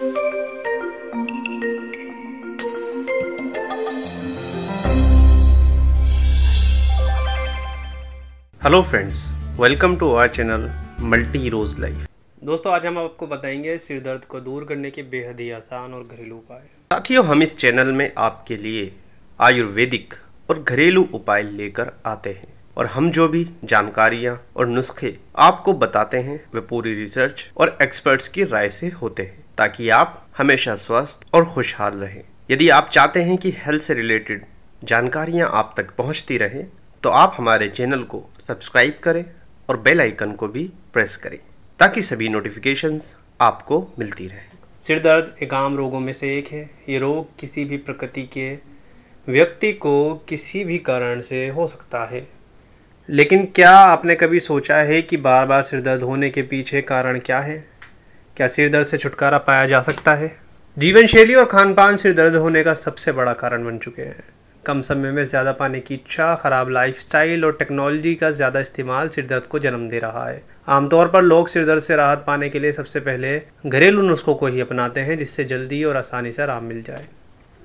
hello friends welcome to our channel multi rose life दोस्तों आज हम आपको बताएंगे सिर दर्द को दूर करने के बेहद ही आसान और घरेलू उपाय साथियों हम इस चैनल में आपके लिए आयुर्वेदिक और घरेलू उपाय लेकर आते हैं और हम जो भी जानकारियाँ और नुस्खे आपको बताते हैं वे पूरी रिसर्च और एक्सपर्ट्स की राय से होते हैं ताकि आप हमेशा स्वस्थ और खुशहाल रहें यदि आप चाहते हैं कि हेल्थ से रिलेटेड जानकारियाँ आप तक पहुँचती रहें तो आप हमारे चैनल को सब्सक्राइब करें और बेल आइकन को भी प्रेस करें ताकि सभी नोटिफिकेशंस आपको मिलती रहें सिर दर्द एक आम रोगों में से एक है ये रोग किसी भी प्रकृति के व्यक्ति को किसी भी कारण से हो सकता है लेकिन क्या आपने कभी सोचा है कि बार बार सिर दर्द होने के पीछे कारण क्या है क्या सिर दर्द से छुटकारा पाया जा सकता है जीवन शैली और खान पान सिर दर्द होने का सबसे बड़ा कारण बन चुके हैं कम समय में ज़्यादा पाने की इच्छा ख़राब स्टाइल और टेक्नोलॉजी का ज़्यादा इस्तेमाल सिर दर्द को जन्म दे रहा है आमतौर पर लोग सिर दर्द से राहत पाने के लिए सबसे पहले घरेलू नुस्खों को ही अपनाते हैं जिससे जल्दी और आसानी से आराम मिल जाए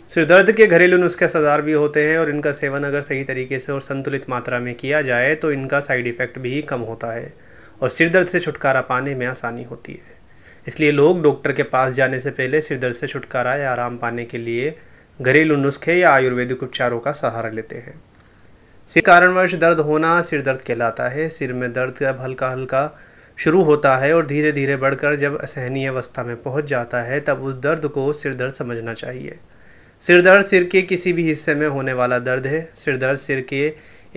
सिरदर्द के घरेलू नुस्खे सदार भी होते हैं और इनका सेवन अगर सही तरीके से और संतुलित मात्रा में किया जाए तो इनका साइड इफ़ेक्ट भी कम होता है और सिरदर्द से छुटकारा पाने में आसानी होती है इसलिए लोग डॉक्टर के पास जाने से पहले सिरदर्द से छुटकारा या आराम पाने के लिए घरेलू नुस्खे या आयुर्वेदिक उपचारों का सहारा लेते हैं सिर कारणवश दर्द होना सिर दर्द कहलाता है सिर में दर्द अब हल्का हल्का शुरू होता है और धीरे धीरे बढ़कर जब असहनीय अवस्था में पहुंच जाता है तब उस दर्द को सिर दर्द समझना चाहिए सिरदर्द सिर के किसी भी हिस्से में होने वाला दर्द है सिरदर्द सिर के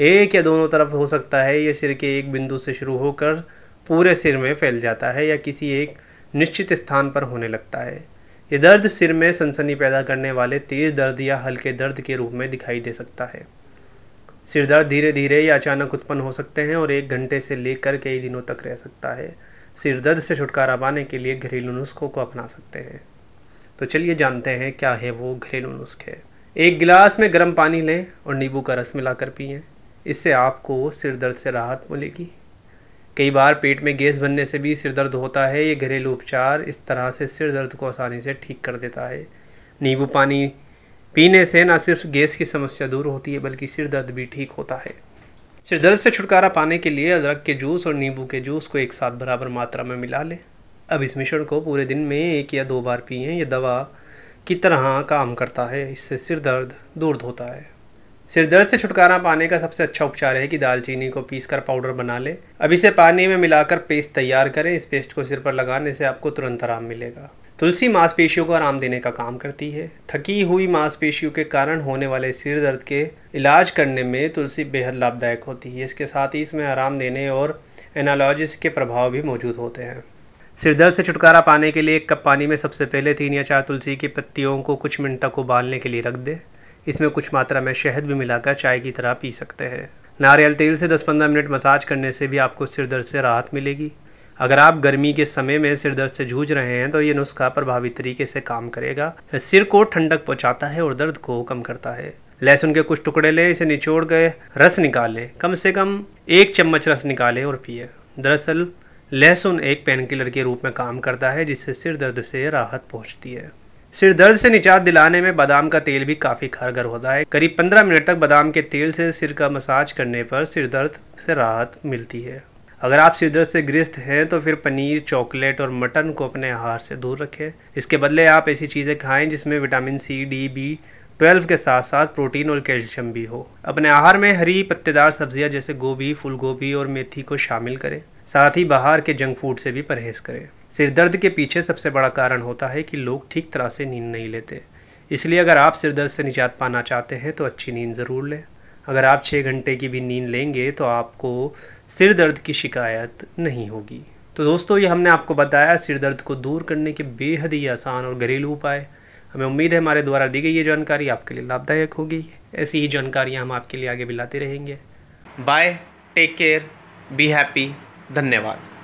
एक या दोनों तरफ हो सकता है यह सिर के एक बिंदु से शुरू होकर पूरे सिर में फैल जाता है या किसी एक निश्चित स्थान पर होने लगता है ये दर्द सिर में सनसनी पैदा करने वाले तेज दर्द या हल्के दर्द के रूप में दिखाई दे सकता है सिर दर्द धीरे धीरे या अचानक उत्पन्न हो सकते हैं और एक घंटे से लेकर कई दिनों तक रह सकता है सिर दर्द से छुटकारा पाने के लिए घरेलू नुस्खों को अपना सकते हैं तो चलिए जानते हैं क्या है वो घरेलू नुस्खे एक गिलास में गर्म पानी लें और नींबू का रस मिलाकर पिएँ इससे आपको सिर दर्द से राहत मिलेगी कई बार पेट में गैस बनने से भी सिर दर्द होता है ये घरेलू उपचार इस तरह से सिर दर्द को आसानी से ठीक कर देता है नींबू पानी पीने से ना सिर्फ गैस की समस्या दूर होती है बल्कि सिर दर्द भी ठीक होता है सिर दर्द से छुटकारा पाने के लिए अदरक के जूस और नींबू के जूस को एक साथ बराबर मात्रा में मिला लें अब इस मिश्रण को पूरे दिन में एक या दो बार पिए यह दवा की तरह काम करता है इससे सिर दर्द दूर होता है सिर दर्द से छुटकारा पाने का सबसे अच्छा उपचार है कि दालचीनी को पीस कर पाउडर बना लें अब इसे पानी में मिलाकर पेस्ट तैयार करें इस पेस्ट को सिर पर लगाने से आपको तुरंत आराम मिलेगा तुलसी मांसपेशियों को आराम देने का काम करती है थकी हुई मांसपेशियों के कारण होने वाले सिर दर्द के इलाज करने में तुलसी बेहद लाभदायक होती है इसके साथ ही इसमें आराम देने और एनालॉजिस के प्रभाव भी मौजूद होते हैं सिरदर्द से छुटकारा पाने के लिए एक कप पानी में सबसे पहले तीन या चार तुलसी की पत्तियों को कुछ मिनट तक उबालने के लिए रख दें इसमें कुछ मात्रा में शहद भी मिलाकर चाय की तरह पी सकते हैं नारियल तेल से 10-15 मिनट मसाज करने से भी आपको सिरदर्द से राहत मिलेगी अगर आप गर्मी के समय में सिरदर्द से जूझ रहे हैं तो ये नुस्खा प्रभावी तरीके से काम करेगा सिर को ठंडक पहुँचाता है और दर्द को कम करता है लहसुन के कुछ टुकड़े लें इसे निचोड़ गए रस निकालें कम से कम एक चम्मच रस निकालें और पिए दरअसल लहसुन एक पेनकिलर के रूप में काम करता है जिससे सिर दर्द से राहत पहुंचती है सिर दर्द से निजात दिलाने में बादाम का तेल भी काफ़ी कारगर होता है करीब 15 मिनट तक बादाम के तेल से सिर का मसाज करने पर सिर दर्द से राहत मिलती है अगर आप सिर दर्द से ग्रस्त हैं तो फिर पनीर चॉकलेट और मटन को अपने आहार से दूर रखें इसके बदले आप ऐसी चीज़ें खाएं जिसमें vitamin C D B twelve के साथ साथ प्रोटीन और कैल्शियम भी हो अपने आहार में हरी पत्तेदार सब्जियां जैसे गोभी फूल गोभी और मेथी को शामिल करें साथ ही बाहर के जंक फूड से भी परहेज करें सिर दर्द के पीछे सबसे बड़ा कारण होता है कि लोग ठीक तरह से नींद नहीं लेते इसलिए अगर आप सिर दर्द से निजात पाना चाहते हैं तो अच्छी नींद ज़रूर लें अगर आप छः घंटे की भी नींद लेंगे तो आपको सिर दर्द की शिकायत नहीं होगी तो दोस्तों ये हमने आपको बताया सिर दर्द को दूर करने के बेहद ही आसान और घरेलू उपाय हमें उम्मीद है हमारे द्वारा दी गई ये जानकारी आपके लिए लाभदायक होगी ऐसी ही जानकारियाँ हम आपके लिए आगे भी लाते रहेंगे bye take care be happy धन्यवाद